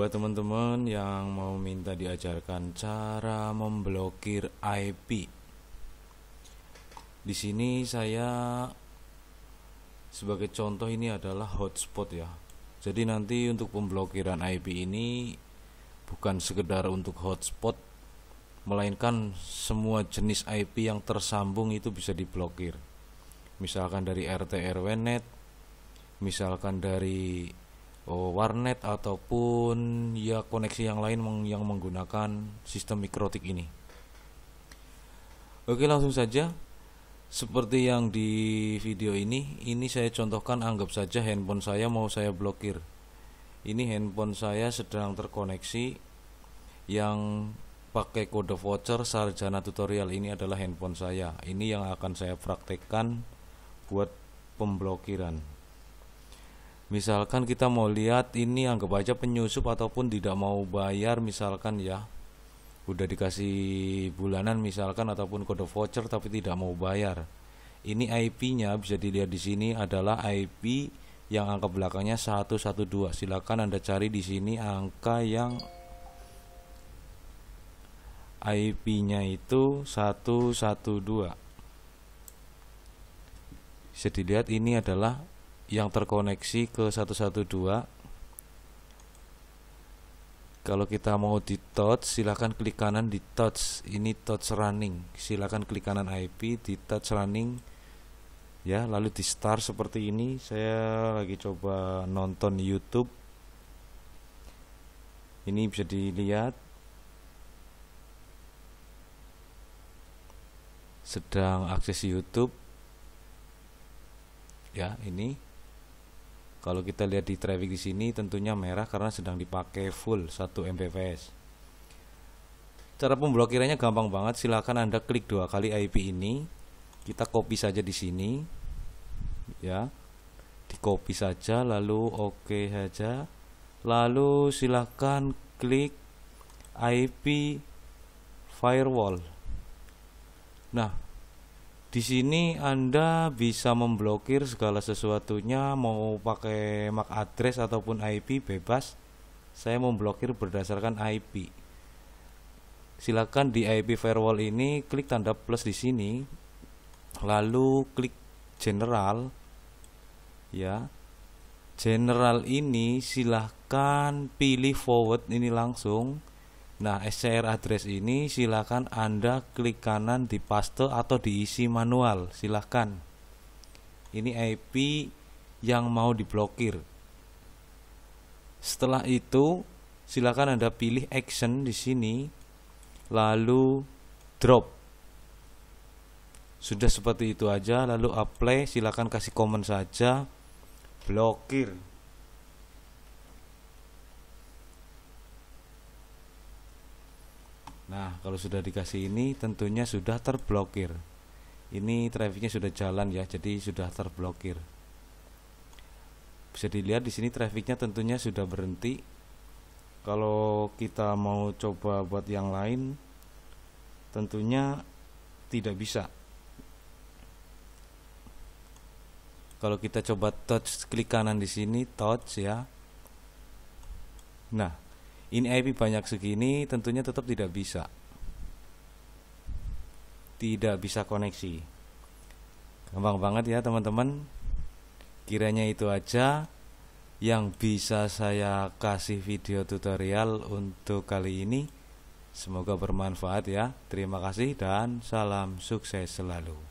buat teman-teman yang mau minta diajarkan cara memblokir IP. Di sini saya sebagai contoh ini adalah hotspot ya. Jadi nanti untuk pemblokiran IP ini bukan sekedar untuk hotspot melainkan semua jenis IP yang tersambung itu bisa diblokir. Misalkan dari RT RW net, misalkan dari oh, warnet ataupun ya koneksi yang lain meng yang menggunakan sistem mikrotik ini. Oke, langsung saja. Seperti yang di video ini, ini saya contohkan anggap saja handphone saya mau saya blokir. Ini handphone saya sedang terkoneksi yang pakai kode voucher sarjana tutorial ini adalah handphone saya. Ini yang akan saya praktekkan buat pemblokiran misalkan kita mau lihat ini anggap aja penyusup ataupun tidak mau bayar misalkan ya udah dikasih bulanan misalkan ataupun kode voucher tapi tidak mau bayar ini IP-nya bisa dilihat di sini adalah IP yang angka belakangnya 112 silakan Anda cari di sini angka yang IP-nya itu 112 bisa dilihat ini adalah yang terkoneksi ke 112 kalau kita mau di touch silahkan klik kanan di touch ini touch running silahkan klik kanan IP di touch running ya lalu di start seperti ini saya lagi coba nonton YouTube ini bisa dilihat sedang akses YouTube ya ini kalau kita lihat di traffic di sini tentunya merah karena sedang dipakai full 1 Mbps. Cara pemblokirannya gampang banget, silahkan Anda klik dua kali IP ini. Kita copy saja di sini. Ya. Di copy saja lalu oke okay saja. Lalu silahkan klik IP firewall. Nah, di sini Anda bisa memblokir segala sesuatunya mau pakai MAC address ataupun IP bebas saya memblokir berdasarkan IP silakan di IP firewall ini klik tanda plus di sini lalu klik general ya general ini silahkan pilih forward ini langsung Nah, SCR address ini silakan Anda klik kanan di paste atau diisi manual, silakan. Ini IP yang mau diblokir. Setelah itu, silakan Anda pilih action di sini lalu drop. Sudah seperti itu aja, lalu apply, silakan kasih komen saja. Blokir. Nah, kalau sudah dikasih ini tentunya sudah terblokir. Ini trafficnya sudah jalan ya, jadi sudah terblokir. Bisa dilihat di sini trafficnya tentunya sudah berhenti. Kalau kita mau coba buat yang lain, tentunya tidak bisa. Kalau kita coba touch klik kanan di sini touch ya. Nah, ini IP banyak segini tentunya tetap tidak bisa tidak bisa koneksi gampang banget ya teman-teman kiranya itu aja yang bisa saya kasih video tutorial untuk kali ini semoga bermanfaat ya terima kasih dan salam sukses selalu